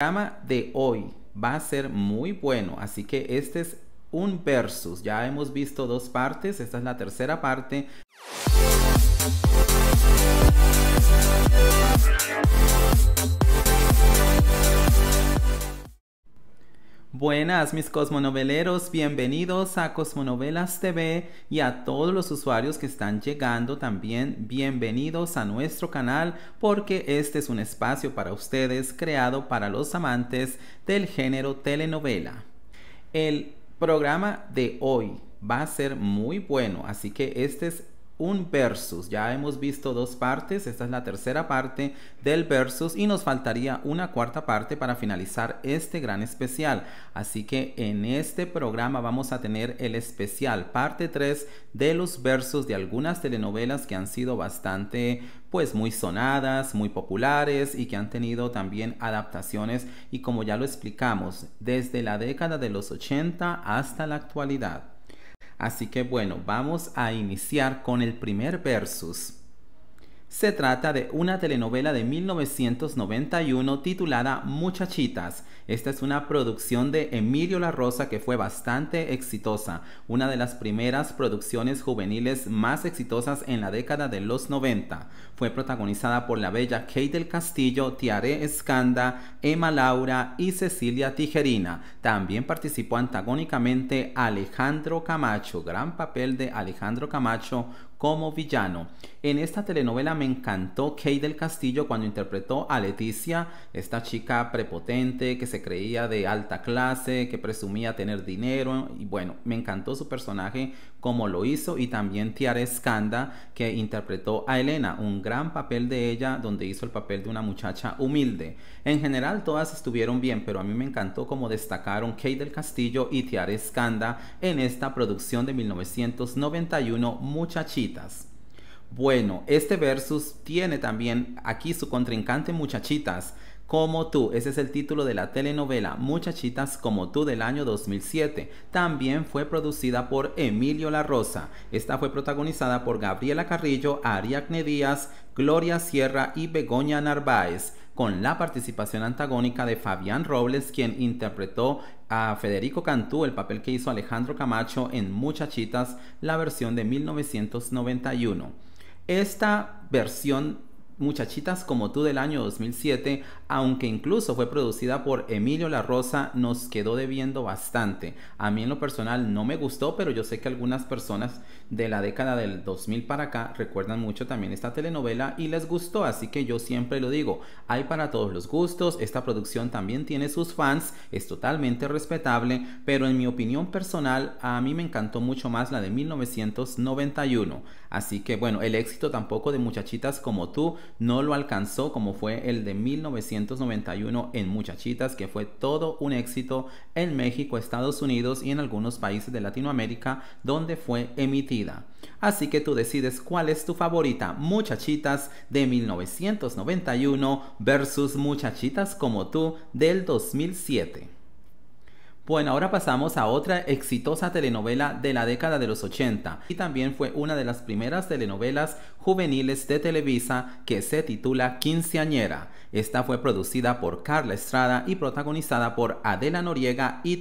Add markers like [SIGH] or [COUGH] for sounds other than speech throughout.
programa de hoy va a ser muy bueno, así que este es un versus. Ya hemos visto dos partes, esta es la tercera parte. Buenas mis cosmonoveleros, bienvenidos a Cosmonovelas TV y a todos los usuarios que están llegando también bienvenidos a nuestro canal porque este es un espacio para ustedes creado para los amantes del género telenovela. El programa de hoy va a ser muy bueno, así que este es un versus. Ya hemos visto dos partes, esta es la tercera parte del versus y nos faltaría una cuarta parte para finalizar este gran especial. Así que en este programa vamos a tener el especial parte 3 de los versos de algunas telenovelas que han sido bastante pues muy sonadas, muy populares y que han tenido también adaptaciones y como ya lo explicamos, desde la década de los 80 hasta la actualidad. Así que bueno, vamos a iniciar con el primer versus. Se trata de una telenovela de 1991 titulada Muchachitas. Esta es una producción de Emilio La Rosa que fue bastante exitosa, una de las primeras producciones juveniles más exitosas en la década de los 90. Fue protagonizada por la bella Kate del Castillo, Tiare Escanda, Emma Laura y Cecilia Tijerina. También participó antagónicamente Alejandro Camacho, gran papel de Alejandro Camacho como villano. En esta telenovela me encantó Kay del Castillo cuando interpretó a Leticia, esta chica prepotente que se creía de alta clase, que presumía tener dinero y bueno, me encantó su personaje como lo hizo, y también Tiare Skanda, que interpretó a Elena, un gran papel de ella, donde hizo el papel de una muchacha humilde. En general, todas estuvieron bien, pero a mí me encantó como destacaron Kate del Castillo y Tiare Skanda en esta producción de 1991, Muchachitas. Bueno, este versus tiene también aquí su contrincante Muchachitas, como tú. Ese es el título de la telenovela Muchachitas como tú del año 2007. También fue producida por Emilio La Rosa. Esta fue protagonizada por Gabriela Carrillo, Ariadne Díaz, Gloria Sierra y Begoña Narváez, con la participación antagónica de Fabián Robles, quien interpretó a Federico Cantú, el papel que hizo Alejandro Camacho en Muchachitas, la versión de 1991. Esta versión Muchachitas como tú del año 2007, aunque incluso fue producida por Emilio La Rosa, nos quedó debiendo bastante. A mí en lo personal no me gustó, pero yo sé que algunas personas de la década del 2000 para acá recuerdan mucho también esta telenovela y les gustó, así que yo siempre lo digo, hay para todos los gustos, esta producción también tiene sus fans, es totalmente respetable, pero en mi opinión personal a mí me encantó mucho más la de 1991. Así que bueno, el éxito tampoco de Muchachitas como tú no lo alcanzó como fue el de 1991 en Muchachitas, que fue todo un éxito en México, Estados Unidos y en algunos países de Latinoamérica donde fue emitida. Así que tú decides cuál es tu favorita, Muchachitas de 1991 versus Muchachitas como tú del 2007. Bueno, ahora pasamos a otra exitosa telenovela de la década de los 80 y también fue una de las primeras telenovelas juveniles de Televisa que se titula Quinceañera. Esta fue producida por Carla Estrada y protagonizada por Adela Noriega y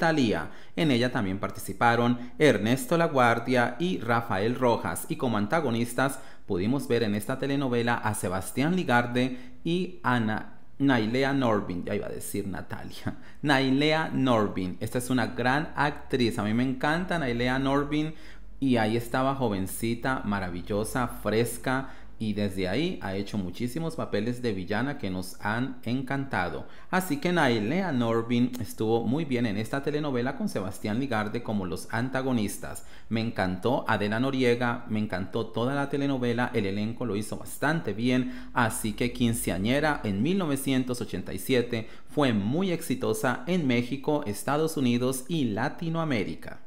En ella también participaron Ernesto Laguardia y Rafael Rojas y como antagonistas pudimos ver en esta telenovela a Sebastián Ligarde y Ana Nailea Norbin, ya iba a decir Natalia. [LAUGHS] Nailea Norbin, esta es una gran actriz, a mí me encanta Nailea Norbin y ahí estaba jovencita, maravillosa, fresca, y desde ahí ha hecho muchísimos papeles de villana que nos han encantado. Así que Nailea Norvin estuvo muy bien en esta telenovela con Sebastián Ligarde como los antagonistas. Me encantó Adela Noriega, me encantó toda la telenovela, el elenco lo hizo bastante bien, así que Quinceañera en 1987 fue muy exitosa en México, Estados Unidos y Latinoamérica.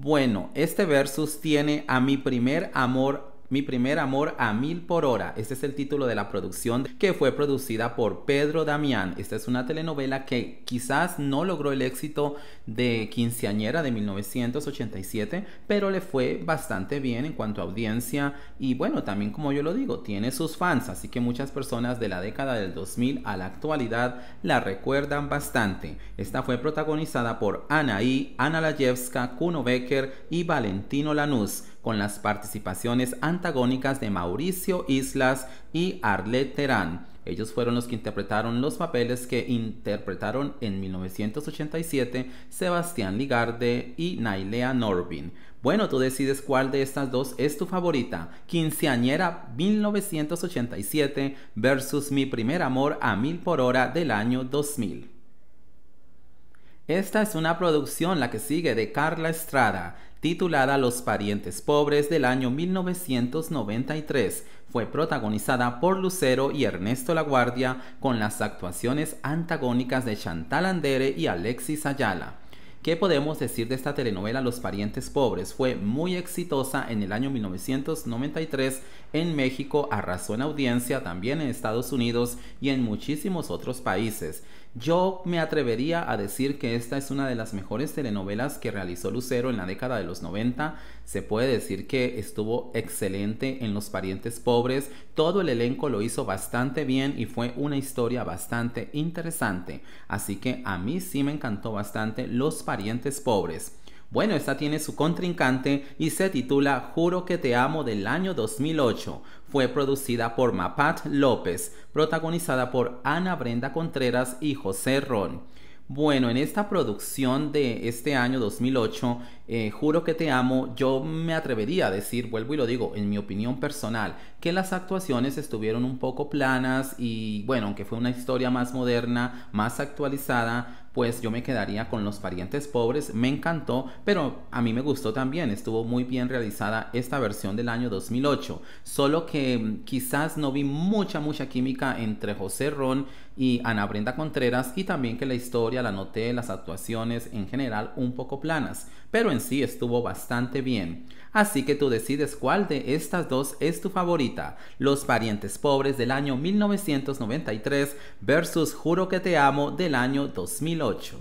Bueno, este versus tiene a mi primer amor mi primer amor a mil por hora. Este es el título de la producción que fue producida por Pedro Damián. Esta es una telenovela que quizás no logró el éxito de Quinceañera de 1987, pero le fue bastante bien en cuanto a audiencia y bueno, también como yo lo digo, tiene sus fans, así que muchas personas de la década del 2000 a la actualidad la recuerdan bastante. Esta fue protagonizada por Anaí, Ana Lajewska, Kuno Becker y Valentino Lanús con las participaciones antagónicas de Mauricio Islas y Arlet Terán. Ellos fueron los que interpretaron los papeles que interpretaron en 1987 Sebastián Ligarde y Nailea Norbin. Bueno, tú decides cuál de estas dos es tu favorita. Quinceañera 1987 versus Mi primer amor a mil por hora del año 2000. Esta es una producción, la que sigue, de Carla Estrada titulada Los parientes pobres del año 1993. Fue protagonizada por Lucero y Ernesto Laguardia con las actuaciones antagónicas de Chantal Andere y Alexis Ayala. ¿Qué podemos decir de esta telenovela Los parientes pobres? Fue muy exitosa en el año 1993 en México, arrasó en audiencia también en Estados Unidos y en muchísimos otros países. Yo me atrevería a decir que esta es una de las mejores telenovelas que realizó Lucero en la década de los 90. Se puede decir que estuvo excelente en Los Parientes Pobres. Todo el elenco lo hizo bastante bien y fue una historia bastante interesante. Así que a mí sí me encantó bastante Los Parientes Pobres. Bueno, esta tiene su contrincante y se titula Juro que te amo del año 2008. Fue producida por Mapat López, protagonizada por Ana Brenda Contreras y José Ron. Bueno, en esta producción de este año 2008, eh, Juro que te amo, yo me atrevería a decir, vuelvo y lo digo, en mi opinión personal, que las actuaciones estuvieron un poco planas y bueno, aunque fue una historia más moderna, más actualizada, pues yo me quedaría con Los parientes pobres. Me encantó, pero a mí me gustó también. Estuvo muy bien realizada esta versión del año 2008. Solo que mm, quizás no vi mucha, mucha química entre José Ron y Ana Brenda Contreras y también que la historia la noté, las actuaciones en general un poco planas, pero en sí estuvo bastante bien. Así que tú decides cuál de estas dos es tu favorita, Los parientes pobres del año 1993 versus Juro que te amo del año 2008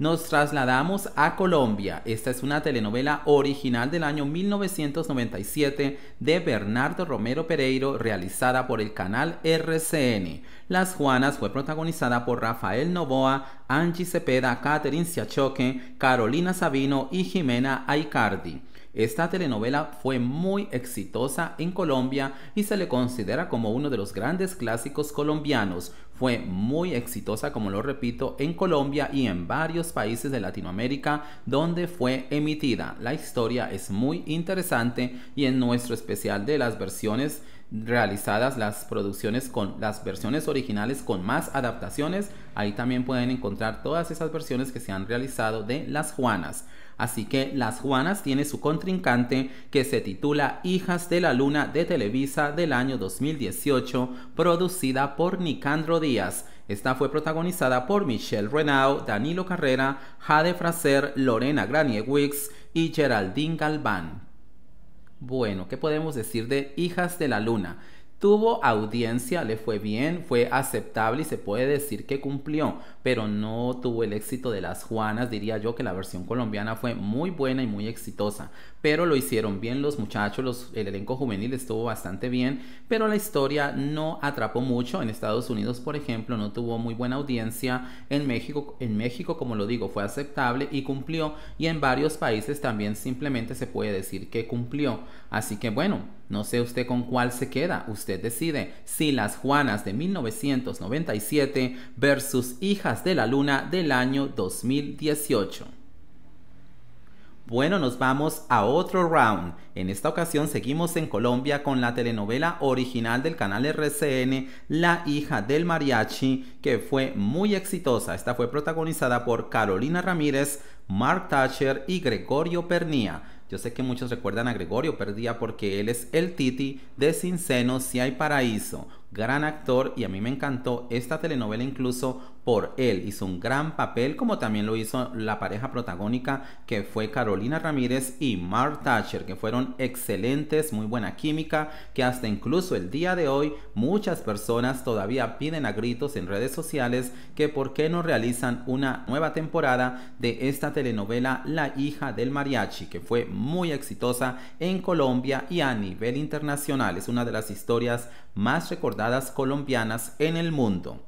nos trasladamos a Colombia. Esta es una telenovela original del año 1997 de Bernardo Romero Pereiro, realizada por el canal RCN. Las Juanas fue protagonizada por Rafael Novoa, Angie Cepeda, Catherine Siachoque, Carolina Sabino y Jimena Aicardi. Esta telenovela fue muy exitosa en Colombia y se le considera como uno de los grandes clásicos colombianos, fue muy exitosa, como lo repito, en Colombia y en varios países de Latinoamérica donde fue emitida. La historia es muy interesante y en nuestro especial de las versiones realizadas las producciones con las versiones originales con más adaptaciones. Ahí también pueden encontrar todas esas versiones que se han realizado de Las Juanas. Así que Las Juanas tiene su contrincante que se titula Hijas de la Luna de Televisa del año 2018, producida por Nicandro Díaz. Esta fue protagonizada por Michelle Renaud, Danilo Carrera, Jade Fraser, Lorena Granier Wicks y Geraldine Galván. Bueno, ¿qué podemos decir de Hijas de la Luna? Tuvo audiencia, le fue bien, fue aceptable y se puede decir que cumplió, pero no tuvo el éxito de las Juanas. Diría yo que la versión colombiana fue muy buena y muy exitosa, pero lo hicieron bien los muchachos, el elenco juvenil estuvo bastante bien, pero la historia no atrapó mucho. En Estados Unidos, por ejemplo, no tuvo muy buena audiencia. En México, en México, como lo digo, fue aceptable y cumplió. Y en varios países también simplemente se puede decir que cumplió. Así que bueno no sé usted con cuál se queda, usted decide si las Juanas de 1997 versus Hijas de la Luna del año 2018. Bueno, nos vamos a otro round. En esta ocasión seguimos en Colombia con la telenovela original del canal RCN, La hija del mariachi, que fue muy exitosa. Esta fue protagonizada por Carolina Ramírez, Mark Thatcher y Gregorio Pernía. Yo sé que muchos recuerdan a Gregorio Perdía porque él es el Titi de Sin si hay paraíso, gran actor y a mí me encantó esta telenovela incluso por él. Hizo un gran papel como también lo hizo la pareja protagónica que fue Carolina Ramírez y Mark Thatcher, que fueron excelentes, muy buena química, que hasta incluso el día de hoy muchas personas todavía piden a gritos en redes sociales que por qué no realizan una nueva temporada de esta telenovela La hija del mariachi, que fue muy exitosa en Colombia y a nivel internacional. Es una de las historias más recordadas colombianas en el mundo.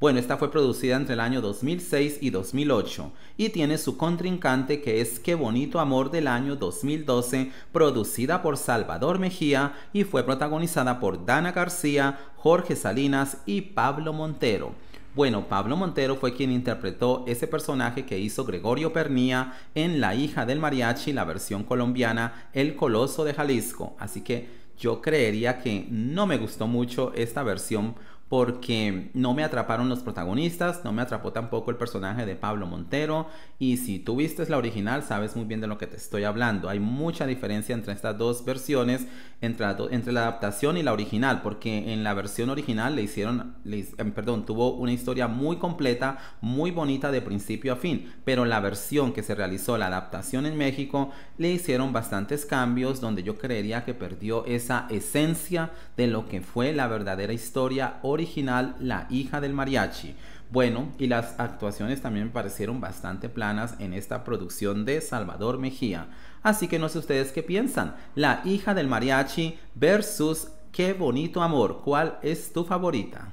Bueno, esta fue producida entre el año 2006 y 2008 y tiene su contrincante que es Qué bonito amor del año 2012, producida por Salvador Mejía y fue protagonizada por Dana García, Jorge Salinas y Pablo Montero. Bueno, Pablo Montero fue quien interpretó ese personaje que hizo Gregorio Pernía en La hija del mariachi, la versión colombiana El Coloso de Jalisco. Así que yo creería que no me gustó mucho esta versión porque no me atraparon los protagonistas, no me atrapó tampoco el personaje de Pablo Montero y si tú viste la original sabes muy bien de lo que te estoy hablando. Hay mucha diferencia entre estas dos versiones, entre la, adaptación y la original, porque en la versión original le hicieron, em, perdón, tuvo una historia muy completa, muy bonita de principio a fin, pero la versión que se realizó, la adaptación en México, le hicieron bastantes cambios donde yo creería que perdió esa esencia de lo que fue la verdadera historia original original La hija del mariachi. Bueno, y las actuaciones también me parecieron bastante planas en esta producción de Salvador Mejía. Así que no sé ustedes qué piensan. La hija del mariachi versus Qué bonito amor. ¿Cuál es tu favorita?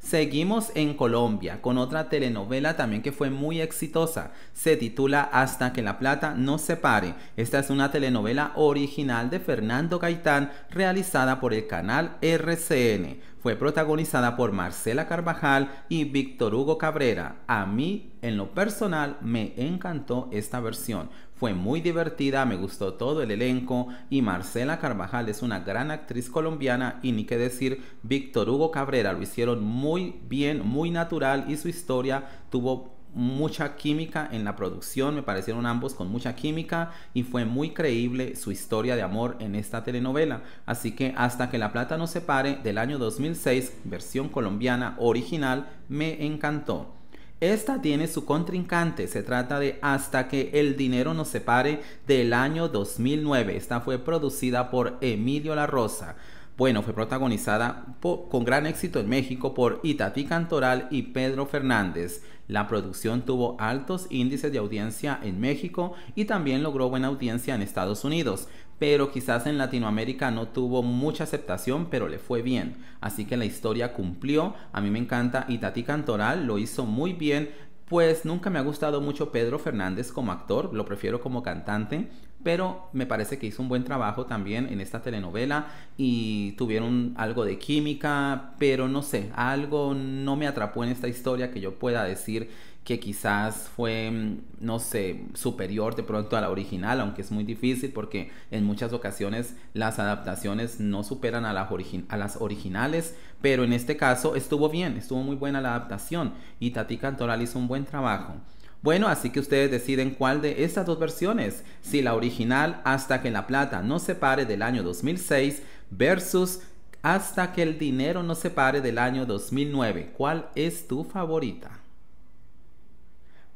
Seguimos en Colombia con otra telenovela también que fue muy exitosa. Se titula Hasta que la plata no se pare. Esta es una telenovela original de Fernando Gaitán realizada por el canal RCN. Fue protagonizada por Marcela Carvajal y Víctor Hugo Cabrera. A mí, en lo personal, me encantó esta versión. Fue muy divertida, me gustó todo el elenco y Marcela Carvajal es una gran actriz colombiana y ni qué decir, Víctor Hugo Cabrera lo hicieron muy bien, muy natural y su historia tuvo mucha química en la producción, me parecieron ambos con mucha química y fue muy creíble su historia de amor en esta telenovela. Así que hasta que la plata no se pare del año 2006, versión colombiana original, me encantó. Esta tiene su contrincante, se trata de Hasta que el dinero nos separe del año 2009. Esta fue producida por Emilio La Rosa. Bueno, fue protagonizada con gran éxito en México por Itatí Cantoral y Pedro Fernández. La producción tuvo altos índices de audiencia en México y también logró buena audiencia en Estados Unidos pero quizás en Latinoamérica no tuvo mucha aceptación, pero le fue bien. Así que la historia cumplió. A mí me encanta y Tati Cantoral lo hizo muy bien. Pues nunca me ha gustado mucho Pedro Fernández como actor, lo prefiero como cantante, pero me parece que hizo un buen trabajo también en esta telenovela y tuvieron algo de química, pero no sé, algo no me atrapó en esta historia que yo pueda decir que quizás fue, mm, no sé, superior de pronto a la original, aunque es muy difícil porque en muchas ocasiones las adaptaciones no superan a, las a las originales, pero en este caso estuvo bien, estuvo muy buena la adaptación y Tati Cantoral hizo un buen trabajo. Bueno, así que ustedes deciden cuál de estas dos versiones, si la original Hasta que la plata no se pare del año 2006 versus Hasta que el dinero no se pare del año 2009. ¿Cuál es tu favorita?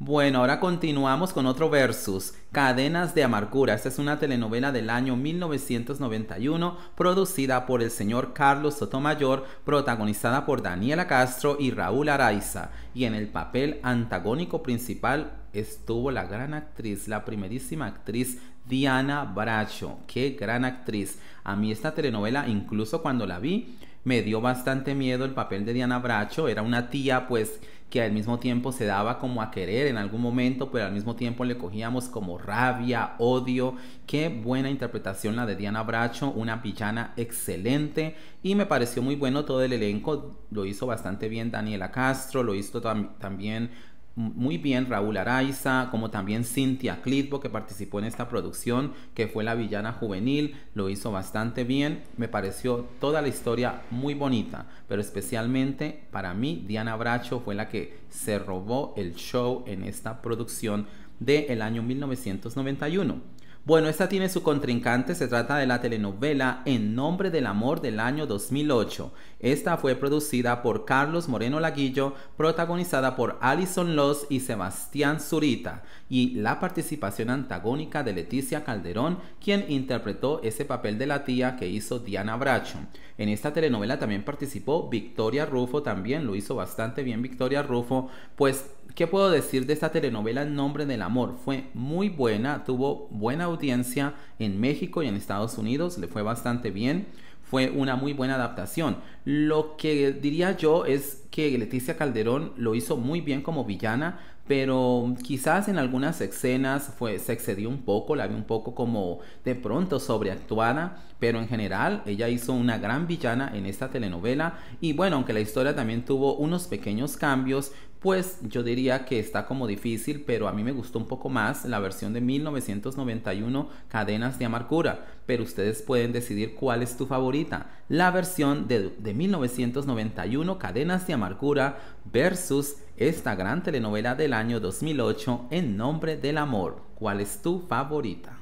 Bueno, ahora continuamos con otro versus, Cadenas de Amargura. Esta es una telenovela del año 1991 producida por el señor Carlos Sotomayor, protagonizada por Daniela Castro y Raúl Araiza. Y en el papel antagónico principal estuvo la gran actriz, la primerísima actriz Diana Bracho. Qué gran actriz. A mí esta telenovela, incluso cuando la vi, me dio bastante miedo el papel de Diana Bracho. Era una tía pues que al mismo tiempo se daba como a querer en algún momento, pero al mismo tiempo le cogíamos como rabia, odio. Qué buena interpretación la de Diana Bracho, una villana excelente. Y me pareció muy bueno todo el elenco, lo hizo bastante bien Daniela Castro, lo hizo también muy bien Raúl Araiza, como también Cynthia Clitbo, que participó en esta producción, que fue la villana juvenil, lo hizo bastante bien. Me pareció toda la historia muy bonita, pero especialmente para mí, Diana Bracho fue la que se robó el show en esta producción del el año 1991. Bueno, esta tiene su contrincante, se trata de la telenovela En nombre del amor del año 2008. Esta fue producida por Carlos Moreno Laguillo, protagonizada por Alison Loss y Sebastián Zurita, y la participación antagónica de Leticia Calderón, quien interpretó ese papel de la tía que hizo Diana Bracho. En esta telenovela también participó Victoria Rufo, también lo hizo bastante bien Victoria Rufo, pues ¿Qué puedo decir de esta telenovela En Nombre del Amor? Fue muy buena, tuvo buena audiencia en México y en Estados Unidos, le fue bastante bien fue una muy buena adaptación. Lo que diría yo es que Leticia Calderón lo hizo muy bien como villana, pero quizás en algunas escenas fue, se excedió un poco, la vi un poco como de pronto sobreactuada, pero en general ella hizo una gran villana en esta telenovela y bueno, aunque la historia también tuvo unos pequeños cambios, pues yo diría que está como difícil, pero a mí me gustó un poco más la versión de 1991, Cadenas de Amargura, pero ustedes pueden decidir cuál es tu favorita. La versión de, de 1991, Cadenas de Amargura, versus esta gran telenovela del año 2008, En Nombre del Amor. ¿Cuál es tu favorita?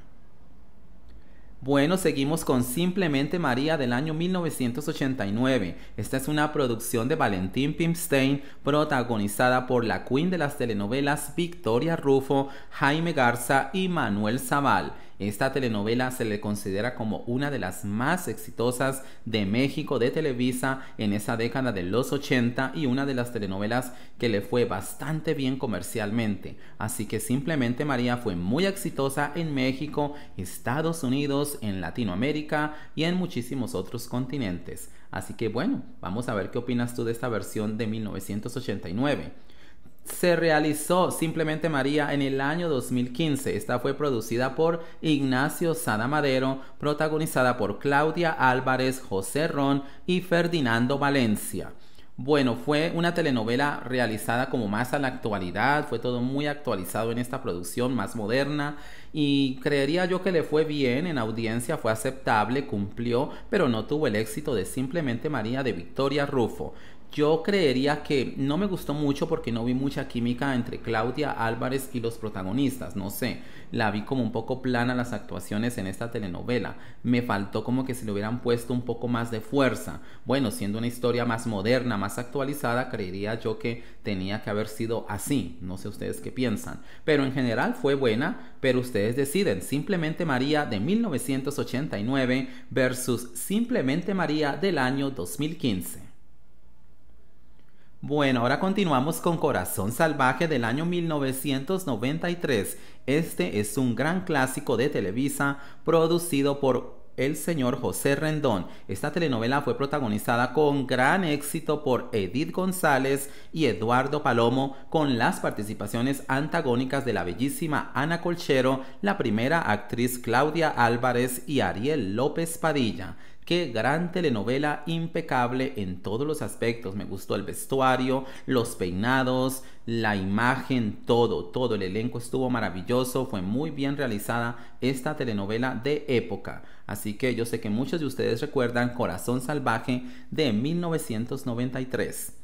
Bueno, seguimos con Simplemente María del año 1989. Esta es una producción de Valentín Pimstein, protagonizada por la queen de las telenovelas Victoria Rufo, Jaime Garza y Manuel Zaval. Esta telenovela se le considera como una de las más exitosas de México de Televisa en esa década de los 80 y una de las telenovelas que le fue bastante bien comercialmente. Así que simplemente María fue muy exitosa en México, Estados Unidos, en Latinoamérica y en muchísimos otros continentes. Así que bueno, vamos a ver qué opinas tú de esta versión de 1989 se realizó Simplemente María en el año 2015. Esta fue producida por Ignacio Sada Madero, protagonizada por Claudia Álvarez, José Ron y Ferdinando Valencia. Bueno, fue una telenovela realizada como más a la actualidad, fue todo muy actualizado en esta producción, más moderna, y creería yo que le fue bien en audiencia, fue aceptable, cumplió, pero no tuvo el éxito de Simplemente María de Victoria Rufo. Yo creería que no me gustó mucho porque no vi mucha química entre Claudia Álvarez y los protagonistas, no sé, la vi como un poco plana las actuaciones en esta telenovela, me faltó como que se le hubieran puesto un poco más de fuerza. Bueno, siendo una historia más moderna, más actualizada, creería yo que tenía que haber sido así, no sé ustedes qué piensan, pero en general fue buena, pero ustedes deciden, simplemente María de 1989 versus simplemente María del año 2015. Bueno, ahora continuamos con Corazón Salvaje del año 1993. Este es un gran clásico de Televisa producido por el señor José Rendón. Esta telenovela fue protagonizada con gran éxito por Edith González y Eduardo Palomo, con las participaciones antagónicas de la bellísima Ana Colchero, la primera actriz Claudia Álvarez y Ariel López Padilla. Qué gran telenovela impecable en todos los aspectos. Me gustó el vestuario, los peinados, la imagen, todo, todo. El elenco estuvo maravilloso, fue muy bien realizada esta telenovela de época. Así que yo sé que muchos de ustedes recuerdan Corazón Salvaje de 1993.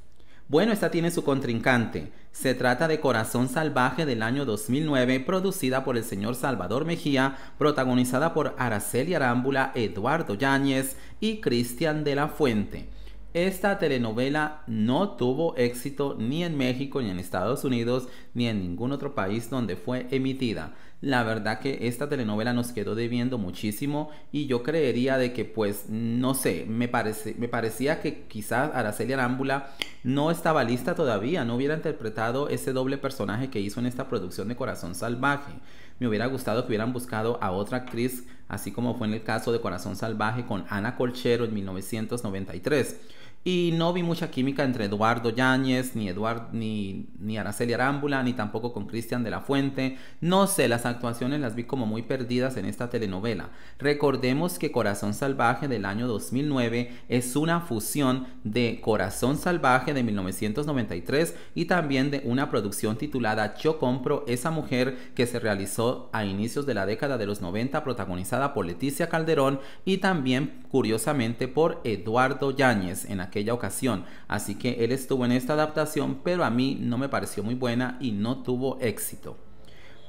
Bueno, esta tiene su contrincante. Se trata de Corazón Salvaje del año 2009, producida por el señor Salvador Mejía, protagonizada por Araceli Arámbula, Eduardo Yáñez y Cristian de la Fuente. Esta telenovela no tuvo éxito ni en México, ni en Estados Unidos, ni en ningún otro país donde fue emitida la verdad que esta telenovela nos quedó debiendo muchísimo y yo creería de que pues no sé, me, parece, me parecía que quizás Araceli Arámbula no estaba lista todavía, no hubiera interpretado ese doble personaje que hizo en esta producción de Corazón Salvaje. Me hubiera gustado que hubieran buscado a otra actriz así como fue en el caso de Corazón Salvaje con Ana Colchero en 1993. Y no vi mucha química entre Eduardo Yáñez, ni, Eduardo ni, ni Araceli Arámbula, ni tampoco con Cristian de la Fuente. No sé, las actuaciones las vi como muy perdidas en esta telenovela. Recordemos que Corazón Salvaje del año 2009 es una fusión de Corazón Salvaje de 1993 y también de una producción titulada Yo compro esa mujer que se realizó a inicios de la década de los 90 protagonizada por Leticia Calderón y también curiosamente por Eduardo Yáñez en aquella ocasión. Así que él estuvo en esta adaptación, pero a mí no me pareció muy buena y no tuvo éxito.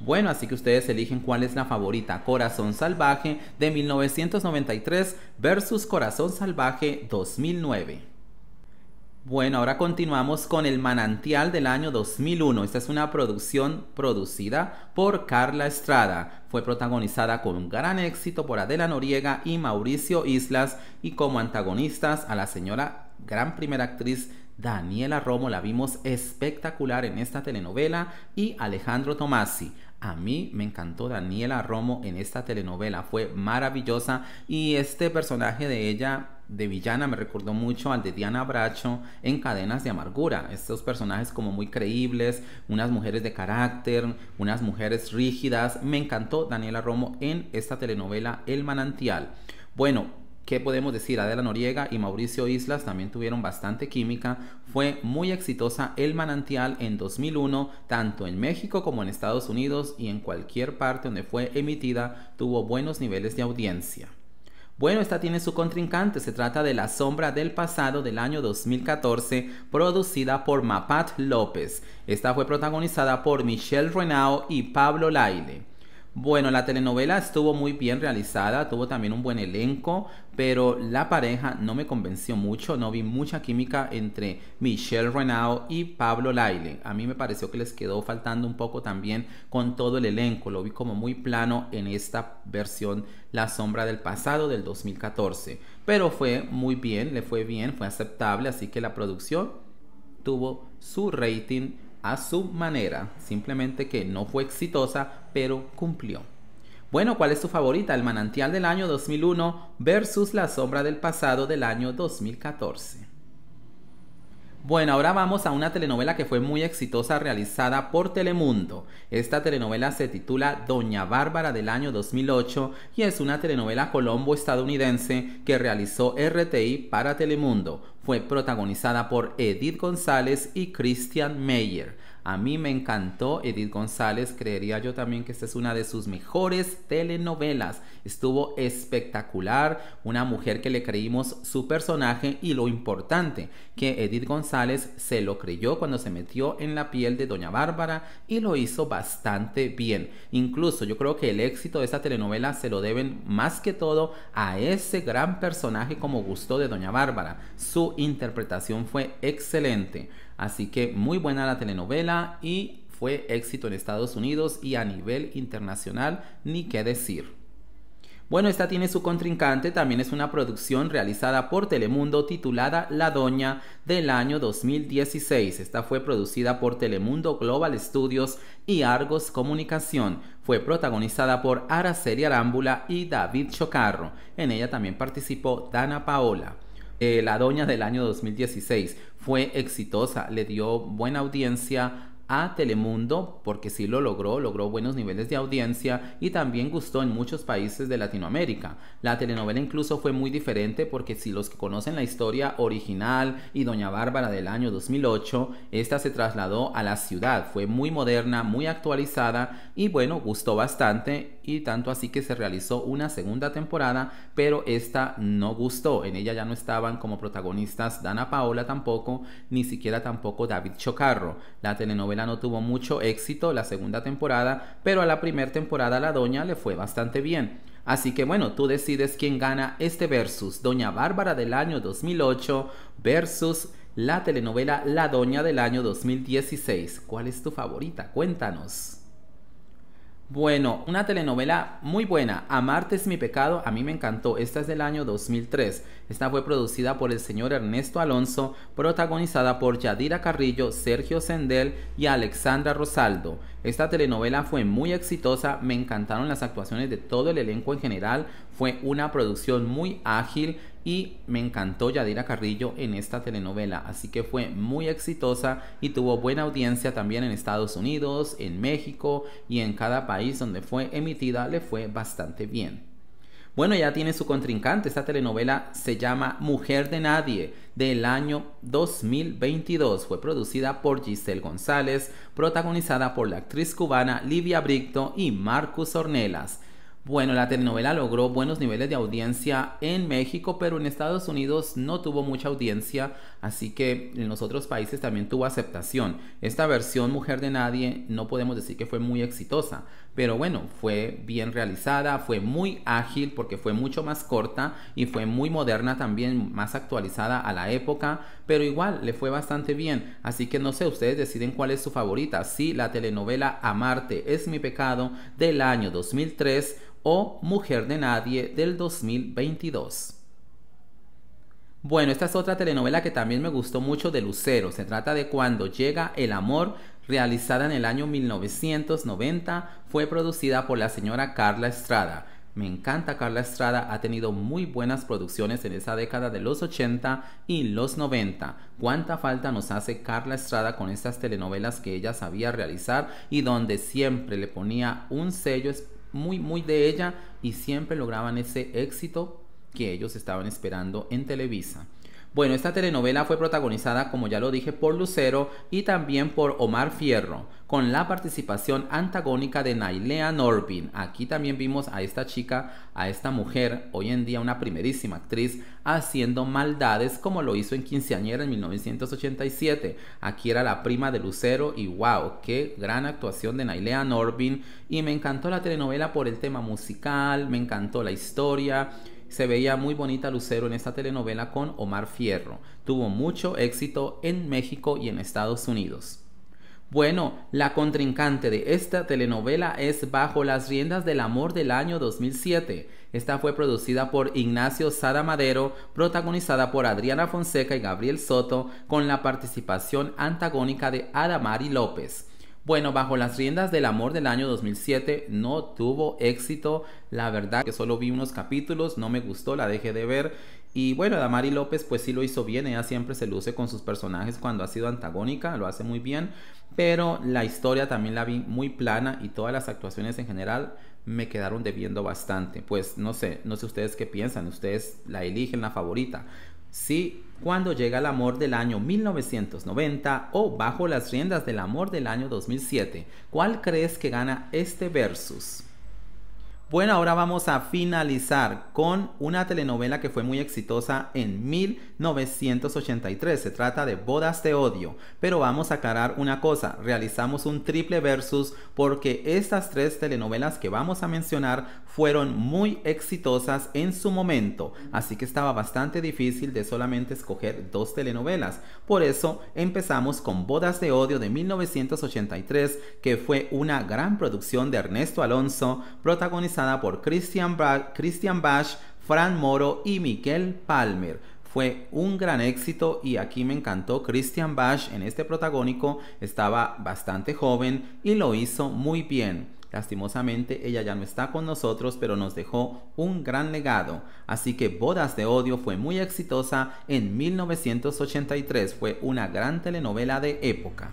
Bueno, así que ustedes eligen cuál es la favorita, Corazón Salvaje de 1993 versus Corazón Salvaje 2009. Bueno, ahora continuamos con El Manantial del año 2001. Esta es una producción producida por Carla Estrada. Fue protagonizada con un gran éxito por Adela Noriega y Mauricio Islas y como antagonistas a la señora gran primera actriz Daniela Romo. La vimos espectacular en esta telenovela y Alejandro Tomasi. A mí me encantó Daniela Romo en esta telenovela, fue maravillosa y este personaje de ella de villana me recordó mucho al de Diana Bracho en Cadenas de Amargura. Estos personajes como muy creíbles, unas mujeres de carácter, unas mujeres rígidas. Me encantó Daniela Romo en esta telenovela El Manantial. Bueno, ¿Qué podemos decir? Adela Noriega y Mauricio Islas también tuvieron bastante química. Fue muy exitosa El Manantial en 2001, tanto en México como en Estados Unidos y en cualquier parte donde fue emitida, tuvo buenos niveles de audiencia. Bueno, esta tiene su contrincante, se trata de La Sombra del Pasado del año 2014, producida por Mapat López. Esta fue protagonizada por Michelle Renaud y Pablo Laile. Bueno, la telenovela estuvo muy bien realizada, tuvo también un buen elenco, pero la pareja no me convenció mucho, no vi mucha química entre Michelle Renaud y Pablo Laile. A mí me pareció que les quedó faltando un poco también con todo el elenco, lo vi como muy plano en esta versión La sombra del pasado del 2014, pero fue muy bien, le fue bien, fue aceptable, así que la producción tuvo su rating a su manera, simplemente que no fue exitosa, pero cumplió. Bueno, ¿cuál es su favorita? El manantial del año 2001 versus la sombra del pasado del año 2014. Bueno, ahora vamos a una telenovela que fue muy exitosa realizada por Telemundo. Esta telenovela se titula Doña Bárbara del año 2008 y es una telenovela colombo-estadounidense que realizó RTI para Telemundo, fue protagonizada por Edith González y Christian Meyer. A mí me encantó Edith González, creería yo también que esta es una de sus mejores telenovelas. Estuvo espectacular, una mujer que le creímos su personaje y lo importante, que Edith González se lo creyó cuando se metió en la piel de Doña Bárbara y lo hizo bastante bien. Incluso yo creo que el éxito de esta telenovela se lo deben más que todo a ese gran personaje como gustó de Doña Bárbara, su interpretación fue excelente. Así que muy buena la telenovela y fue éxito en Estados Unidos y a nivel internacional, ni qué decir. Bueno, esta tiene su contrincante, también es una producción realizada por Telemundo titulada La Doña del año 2016. Esta fue producida por Telemundo Global Studios y Argos Comunicación. Fue protagonizada por Araceli Arámbula y David Chocarro. En ella también participó Dana Paola. Eh, la Doña del año 2016. Fue exitosa, le dio buena audiencia a Telemundo porque si lo logró, logró buenos niveles de audiencia y también gustó en muchos países de Latinoamérica. La telenovela incluso fue muy diferente porque si los que conocen la historia original y Doña Bárbara del año 2008, esta se trasladó a la ciudad, fue muy moderna, muy actualizada y bueno, gustó bastante y tanto así que se realizó una segunda temporada, pero esta no gustó, en ella ya no estaban como protagonistas Dana Paola tampoco, ni siquiera tampoco David Chocarro. La telenovela no tuvo mucho éxito la segunda temporada, pero a la primera temporada la doña le fue bastante bien. Así que bueno, tú decides quién gana este versus Doña Bárbara del año 2008 versus la telenovela La Doña del año 2016. ¿Cuál es tu favorita? Cuéntanos. Bueno, una telenovela muy buena, Amarte es mi pecado, a mí me encantó, esta es del año 2003, esta fue producida por el señor Ernesto Alonso, protagonizada por Yadira Carrillo, Sergio Sendel y Alexandra Rosaldo. Esta telenovela fue muy exitosa, me encantaron las actuaciones de todo el elenco en general, fue una producción muy ágil, y me encantó Yadira Carrillo en esta telenovela, así que fue muy exitosa y tuvo buena audiencia también en Estados Unidos, en México y en cada país donde fue emitida le fue bastante bien. Bueno, ya tiene su contrincante. Esta telenovela se llama Mujer de Nadie del año 2022. Fue producida por Giselle González, protagonizada por la actriz cubana Livia Bricto y Marcus Ornelas. Bueno, la telenovela logró buenos niveles de audiencia en México, pero en Estados Unidos no tuvo mucha audiencia Así que en los otros países también tuvo aceptación. Esta versión Mujer de Nadie no podemos decir que fue muy exitosa, pero bueno, fue bien realizada, fue muy ágil porque fue mucho más corta y fue muy moderna también, más actualizada a la época, pero igual le fue bastante bien. Así que no sé, ustedes deciden cuál es su favorita. Si la telenovela Amarte es mi pecado del año 2003 o Mujer de Nadie del 2022. Bueno, esta es otra telenovela que también me gustó mucho de Lucero. Se trata de Cuando llega el amor, realizada en el año 1990, fue producida por la señora Carla Estrada. Me encanta Carla Estrada, ha tenido muy buenas producciones en esa década de los 80 y los 90. Cuánta falta nos hace Carla Estrada con estas telenovelas que ella sabía realizar y donde siempre le ponía un sello muy muy de ella y siempre lograban ese éxito que ellos estaban esperando en Televisa. Bueno, esta telenovela fue protagonizada, como ya lo dije, por Lucero y también por Omar Fierro, con la participación antagónica de Nailea Norbin. Aquí también vimos a esta chica, a esta mujer, hoy en día una primerísima actriz, haciendo maldades como lo hizo en Quinceañera en 1987. Aquí era la prima de Lucero y wow, qué gran actuación de Nailea Norbin. Y me encantó la telenovela por el tema musical, me encantó la historia se veía muy bonita Lucero en esta telenovela con Omar Fierro. Tuvo mucho éxito en México y en Estados Unidos. Bueno, la contrincante de esta telenovela es Bajo las riendas del amor del año 2007. Esta fue producida por Ignacio Sada Madero, protagonizada por Adriana Fonseca y Gabriel Soto, con la participación antagónica de Adamari López. Bueno, bajo las riendas del amor del año 2007 no tuvo éxito. La verdad que solo vi unos capítulos, no me gustó, la dejé de ver. Y bueno, Damari López pues sí lo hizo bien, ella siempre se luce con sus personajes cuando ha sido antagónica, lo hace muy bien, pero la historia también la vi muy plana y todas las actuaciones en general me quedaron debiendo bastante. Pues no sé, no sé ustedes qué piensan, ustedes la eligen la favorita si cuando llega el amor del año 1990 o bajo las riendas del amor del año 2007. ¿Cuál crees que gana este versus? Bueno, ahora vamos a finalizar con una telenovela que fue muy exitosa en 1983. Se trata de Bodas de Odio. Pero vamos a aclarar una cosa. Realizamos un triple versus porque estas tres telenovelas que vamos a mencionar fueron muy exitosas en su momento, así que estaba bastante difícil de solamente escoger dos telenovelas. Por eso empezamos con Bodas de Odio de 1983, que fue una gran producción de Ernesto Alonso, protagonizada por Christian, Bach, Christian Fran Moro y Miguel Palmer fue un gran éxito y aquí me encantó Christian Bach... en este protagónico, estaba bastante joven y lo hizo muy bien. Lastimosamente, ella ya no está con nosotros, pero nos dejó un gran legado. Así que Bodas de Odio fue muy exitosa en 1983, fue una gran telenovela de época.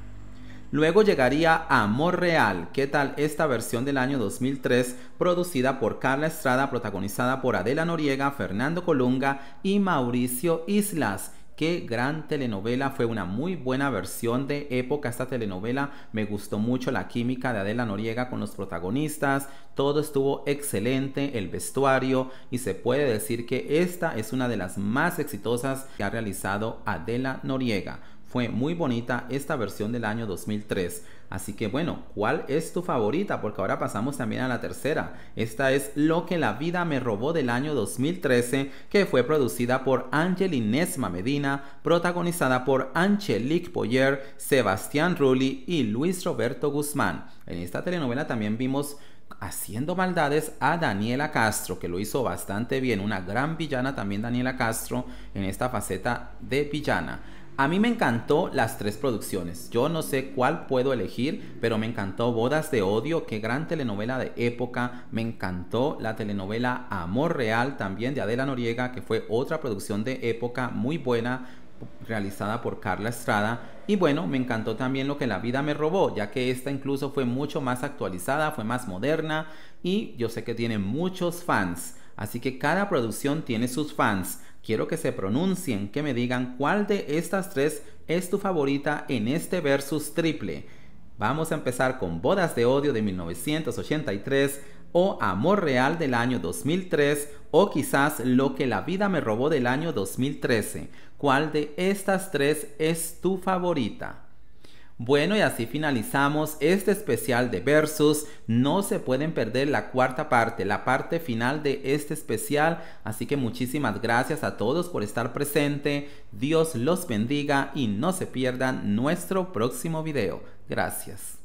Luego llegaría Amor Real, ¿qué tal esta versión del año 2003 producida por Carla Estrada, protagonizada por Adela Noriega, Fernando Colunga y Mauricio Islas? Qué gran telenovela, fue una muy buena versión de época esta telenovela, me gustó mucho la química de Adela Noriega con los protagonistas, todo estuvo excelente, el vestuario y se puede decir que esta es una de las más exitosas que ha realizado Adela Noriega. Fue muy bonita esta versión del año 2003. Así que bueno, ¿cuál es tu favorita? Porque ahora pasamos también a la tercera. Esta es Lo que la vida me robó del año 2013, que fue producida por Ángel Inesma Medina, protagonizada por Angelique Poller, Sebastián Rulli y Luis Roberto Guzmán. En esta telenovela también vimos haciendo maldades a Daniela Castro, que lo hizo bastante bien, una gran villana también Daniela Castro en esta faceta de villana. A mí me encantó las tres producciones. Yo no sé cuál puedo elegir, pero me encantó Bodas de Odio, qué gran telenovela de época. Me encantó la telenovela Amor Real, también de Adela Noriega, que fue otra producción de época muy buena, realizada por Carla Estrada. Y bueno, me encantó también lo que la vida me robó, ya que esta incluso fue mucho más actualizada, fue más moderna y yo sé que tiene muchos fans. Así que cada producción tiene sus fans. Quiero que se pronuncien, que me digan cuál de estas tres es tu favorita en este versus triple. Vamos a empezar con Bodas de Odio de 1983 o Amor Real del año 2003 o quizás Lo que la vida me robó del año 2013. ¿Cuál de estas tres es tu favorita? Bueno, y así finalizamos este especial de Versus. No se pueden perder la cuarta parte, la parte final de este especial. Así que muchísimas gracias a todos por estar presente. Dios los bendiga y no se pierdan nuestro próximo video. Gracias.